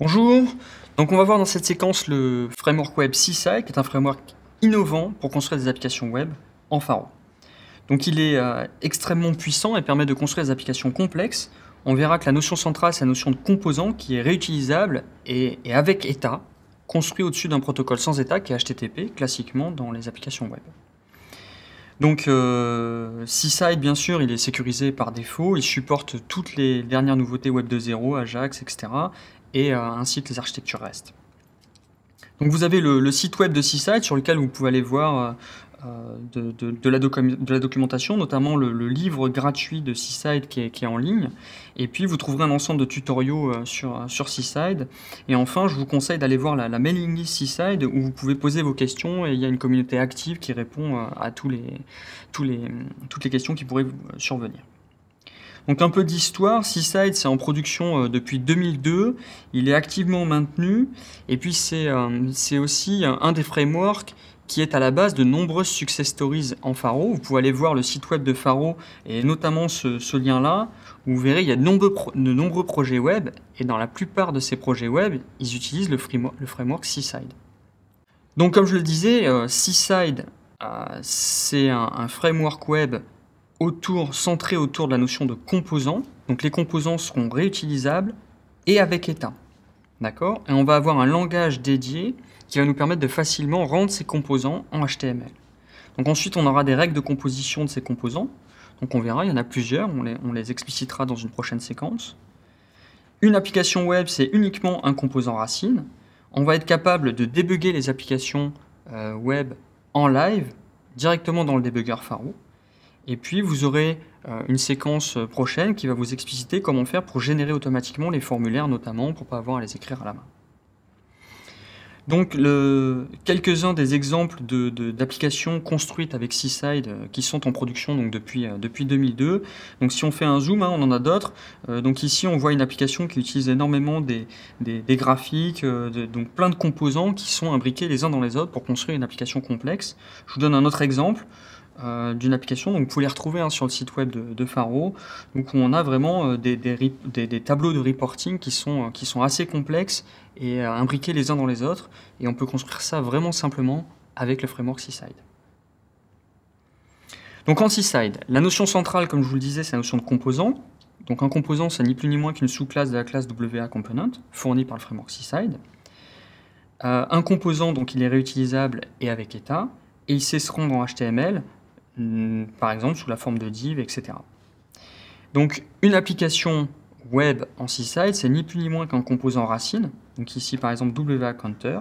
Bonjour, donc on va voir dans cette séquence le framework web CSI, qui est un framework innovant pour construire des applications web en Faro. Donc il est euh, extrêmement puissant et permet de construire des applications complexes. On verra que la notion centrale, c'est la notion de composant qui est réutilisable et, avec état, construit au-dessus d'un protocole sans état qui est HTTP, classiquement dans les applications web. Donc euh, bien sûr, il est sécurisé par défaut, il supporte toutes les dernières nouveautés Web 2.0, Ajax, etc et ainsi euh, que les architectures restent. Donc vous avez le, site web de Seaside sur lequel vous pouvez aller voir euh, euh, de, la de, la documentation, notamment le, livre gratuit de Seaside qui est, qui est, en ligne. Et puis vous trouverez un ensemble de tutoriaux sur, sur Seaside. Et enfin, je vous conseille d'aller voir la, mailing list Seaside où vous pouvez poser vos questions et il y a une communauté active qui répond à tous les, tous les, toutes les questions qui pourraient survenir. Donc un peu d'histoire, Seaside c'est en production euh, depuis 2002, il est activement maintenu, et puis c'est euh, aussi euh, un des frameworks qui est à la base de nombreuses success stories en Faro. Vous pouvez aller voir le site web de Faro et notamment ce, lien-là. Vous verrez, il y a de nombreux, projets web et dans la plupart de ces projets web, ils utilisent le, framework Seaside. Donc comme je le disais, Seaside, c'est un framework web autour, centré autour de la notion de composants. Donc les composants seront réutilisables et avec état. D'accord Et on va avoir un langage dédié qui va nous permettre de facilement rendre ces composants en HTML. Donc ensuite, on aura des règles de composition de ces composants. Donc on verra, il y en a plusieurs, on les, explicitera dans une prochaine séquence. Une application web, c'est uniquement un composant racine. On va être capable de débugger les applications euh, web en live directement dans le débugger Faro. Et puis, vous aurez euh, une séquence euh, prochaine qui va vous expliciter comment faire pour générer automatiquement les formulaires, notamment pour ne pas avoir à les écrire à la main. Donc, quelques-uns des exemples d'applications construites avec Seaside euh, qui sont en production depuis, 2002. Donc, si on fait un zoom, hein, on en a d'autres. donc, ici, on voit une application qui utilise énormément des, graphiques, donc plein de composants qui sont imbriqués les uns dans les autres pour construire une application complexe. Je vous donne un autre exemple. Euh, d'une application. Donc, vous pouvez les retrouver hein, sur le site web de, Faro. Donc, on a vraiment euh, des, tableaux de reporting qui sont, euh, assez complexes et imbriqués les uns dans les autres. Et on peut construire ça vraiment simplement avec le framework Seaside. Donc en Seaside, la notion centrale, comme je vous le disais, c'est la notion de composant. Donc un composant, c'est ni plus ni moins qu'une sous-classe de la classe WA Component, fournie par le framework Seaside. un composant, donc il est réutilisable et avec état, et il cesseront en HTML Mm, par exemple sous la forme de div, etc. Donc une application web en C-Side, c'est ni plus ni moins qu'un composant racine, donc ici par exemple WA-Counter,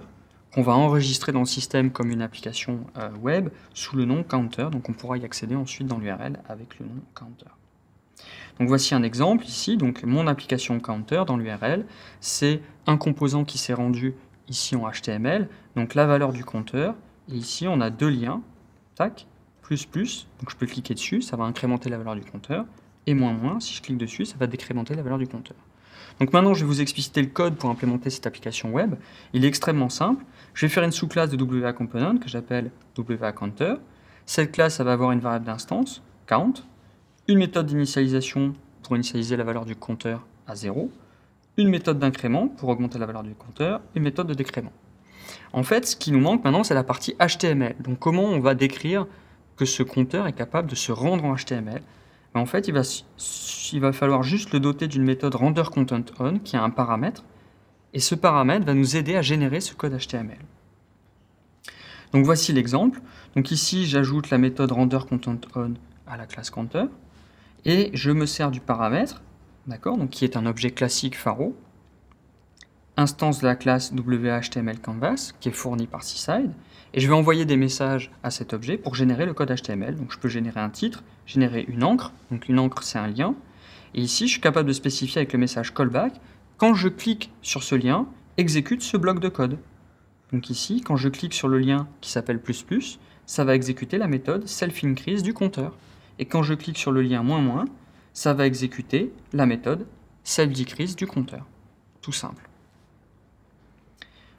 qu'on va enregistrer dans le système comme une application euh, web sous le nom Counter, donc on pourra y accéder ensuite dans l'URL avec le nom Counter. Donc voici un exemple ici, donc mon application Counter dans l'URL, c'est un composant qui s'est rendu ici en HTML, donc la valeur du compteur, et ici on a deux liens, tac, plus plus, donc je peux cliquer dessus, ça va incrémenter la valeur du compteur, et moins moins, si je clique dessus, ça va décrémenter la valeur du compteur. Donc maintenant, je vais vous expliciter le code pour implémenter cette application web. Il est extrêmement simple. Je vais faire une sous-classe de WA Component que j'appelle WA Counter. Cette classe, ça va avoir une variable d'instance, count, une méthode d'initialisation pour initialiser la valeur du compteur à 0, une méthode d'incrément pour augmenter la valeur du compteur, et une méthode de décrément. En fait, ce qui nous manque maintenant, c'est la partie HTML. Donc comment on va décrire que ce compteur est capable de se rendre en HTML, en fait, il va, il va falloir juste le doter d'une méthode renderContentOn qui a un paramètre, et ce paramètre va nous aider à générer ce code HTML. Donc voici l'exemple. Donc ici, j'ajoute la méthode renderContentOn à la classe counter, et je me sers du paramètre, d'accord, qui est un objet classique pharo, instance de la classe WHTML Canvas qui est fournie par Seaside et je vais envoyer des messages à cet objet pour générer le code HTML. Donc je peux générer un titre, générer une encre, donc une encre c'est un lien, et ici je suis capable de spécifier avec le message callback quand je clique sur ce lien, exécute ce bloc de code. Donc ici, quand je clique sur le lien qui s'appelle plus plus, ça va exécuter la méthode self-increase du compteur. Et quand je clique sur le lien moins moins, ça va exécuter la méthode self-decrease du compteur. Tout simple.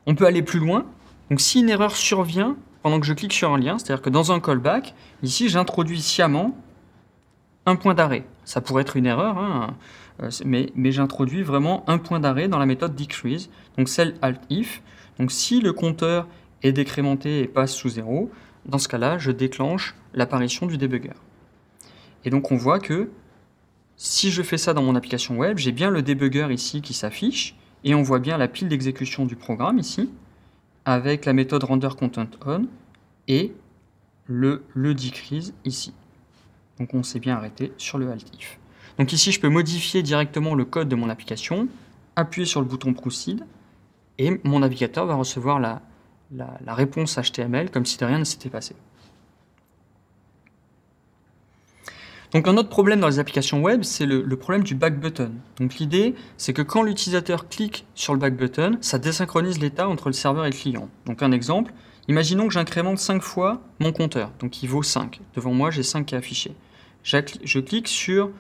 On peut aller plus loin. Donc si une erreur survient pendant que je clique sur un lien, c'est-à-dire que dans un callback, ici j'introduis sciemment un point d'arrêt. Ça pourrait être une erreur, hein, euh, mais, j'introduis vraiment un point d'arrêt dans la méthode decrease, donc celle alt-if. Donc si le compteur est décrémenté et passe sous 0, dans ce cas-là, je déclenche l'apparition du débugger. Et donc on voit que si je fais ça dans mon application web, j'ai bien le débugger ici qui s'affiche, et on voit bien la pile d'exécution du programme ici, avec la méthode renderContentOn et le, le decrease ici. Donc on s'est bien arrêté sur le altif. Donc ici, je peux modifier directement le code de mon application, appuyer sur le bouton Proceed, et mon navigateur va recevoir la, la réponse HTML comme si de rien ne s'était passé. Donc un autre problème dans les applications web, c'est le, problème du back button. Donc l'idée, c'est que quand l'utilisateur clique sur le back button, ça désynchronise l'état entre le serveur et le client. Donc un exemple, imaginons que j'incrémente 5 fois mon compteur, donc il vaut 5. Devant moi, j'ai 5 qui est affiché. Je clique sur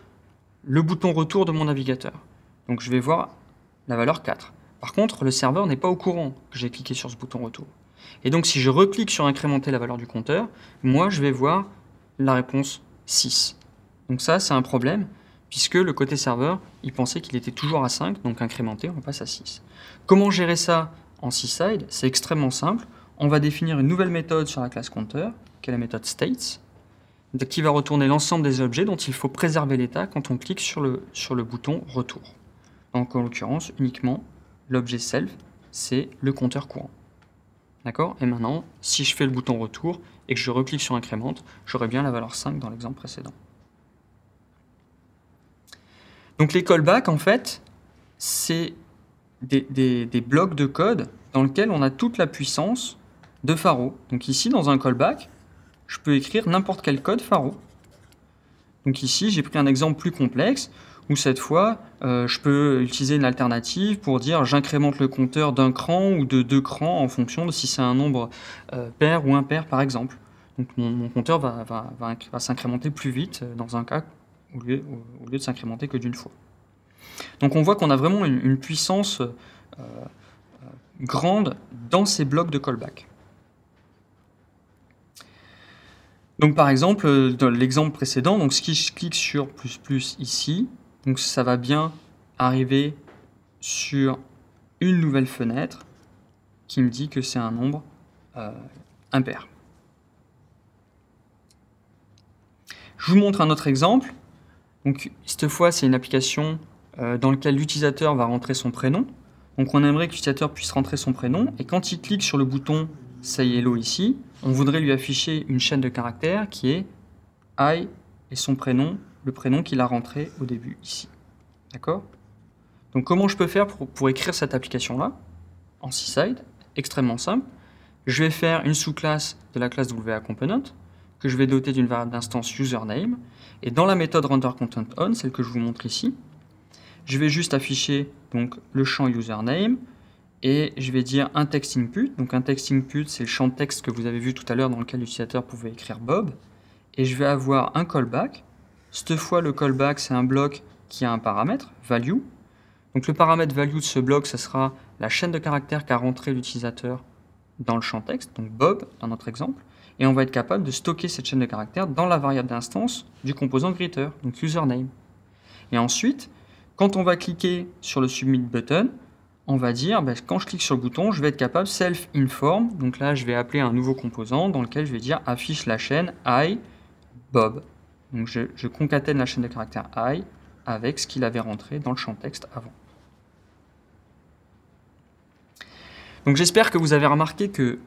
le bouton retour de mon navigateur. Donc je vais voir la valeur 4. Par contre, le serveur n'est pas au courant que j'ai cliqué sur ce bouton retour. Et donc si je reclique sur incrémenter la valeur du compteur, moi je vais voir la réponse 6. Donc ça, c'est un problème, puisque le côté serveur, il pensait qu'il était toujours à 5, donc incrémenté, on passe à 6. Comment gérer ça en C-side C'est extrêmement simple. On va définir une nouvelle méthode sur la classe compteur, qui est la méthode states, qui va retourner l'ensemble des objets dont il faut préserver l'état quand on clique sur le, sur le bouton retour. Donc en l'occurrence, uniquement l'objet self, c'est le compteur courant. D'accord Et maintenant, si je fais le bouton retour et que je reclique sur incrémente, j'aurai bien la valeur 5 dans l'exemple précédent. Donc les callbacks, en fait, c'est des, blocs de code dans lesquels on a toute la puissance de Faro. Donc ici, dans un callback, je peux écrire n'importe quel code Faro. Donc ici, j'ai pris un exemple plus complexe où cette fois, euh, je peux utiliser une alternative pour dire j'incrémente le compteur d'un cran ou de deux crans en fonction de si c'est un nombre euh, pair ou impair par exemple. Donc mon, compteur va, va, va s'incrémenter plus vite euh, dans un cas au lieu, de s'incrémenter que d'une fois. Donc on voit qu'on a vraiment une, puissance euh, euh, grande dans ces blocs de callback. Donc par exemple, euh, dans l'exemple précédent, donc si je clique sur plus plus ici, donc ça va bien arriver sur une nouvelle fenêtre qui me dit que c'est un nombre impair. Je vous montre un autre exemple. Donc cette fois, c'est une application euh, dans laquelle l'utilisateur va rentrer son prénom. Donc on aimerait que l'utilisateur puisse rentrer son prénom et quand il clique sur le bouton Say Hello ici, on voudrait lui afficher une chaîne de caractères qui est I et son prénom, le prénom qu'il a rentré au début ici. D'accord Donc comment je peux faire pour, écrire cette application-là en c Extrêmement simple. Je vais faire une sous-classe de la classe WA Component que je vais doter d'une variable d'instance username. Et dans la méthode renderContentOn, celle que je vous montre ici, je vais juste afficher donc, le champ username et je vais dire un text input. Donc un text input, c'est le champ texte que vous avez vu tout à l'heure dans lequel l'utilisateur pouvait écrire Bob. Et je vais avoir un callback. Cette fois, le callback, c'est un bloc qui a un paramètre, value. Donc le paramètre value de ce bloc, ce sera la chaîne de caractères qu'a rentré l'utilisateur dans le champ texte, donc Bob dans notre exemple et on va être capable de stocker cette chaîne de caractères dans la variable d'instance du composant greeter, donc username. Et ensuite, quand on va cliquer sur le submit button, on va dire, ben, quand je clique sur le bouton, je vais être capable self-inform, donc là je vais appeler un nouveau composant dans lequel je vais dire affiche la chaîne i Bob. Donc je, je concatène la chaîne de caractères i avec ce qu'il avait rentré dans le champ texte avant. Donc j'espère que vous avez remarqué que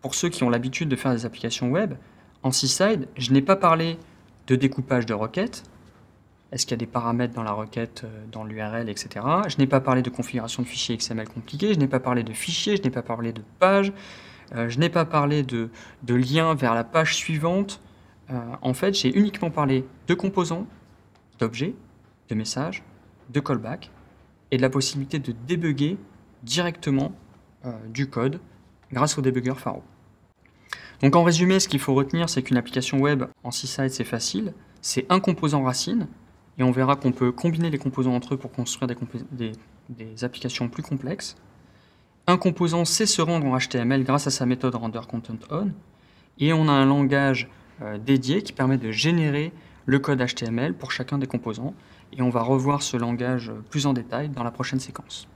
pour ceux qui ont l'habitude de faire des applications web, en c je n'ai pas parlé de découpage de requêtes. Est-ce qu'il y a des paramètres dans la requête, euh, dans l'URL, etc. Je n'ai pas parlé de configuration de fichiers XML compliqués, je n'ai pas parlé de fichiers, je n'ai pas parlé de pages, euh, je n'ai pas parlé de, liens vers la page suivante. Euh, en fait, j'ai uniquement parlé de composants, d'objets, de messages, de callbacks et de la possibilité de débugger directement du code grâce au débugger Faro. Donc en résumé, ce qu'il faut retenir, c'est qu'une application web en C-Side, c'est facile, c'est un composant racine, et on verra qu'on peut combiner les composants entre eux pour construire des, applications plus complexes. Un composant sait se rendre en HTML grâce à sa méthode renderContentOn et on a un langage euh, dédié qui permet de générer le code HTML pour chacun des composants, et on va revoir ce langage euh, plus en détail dans la prochaine séquence.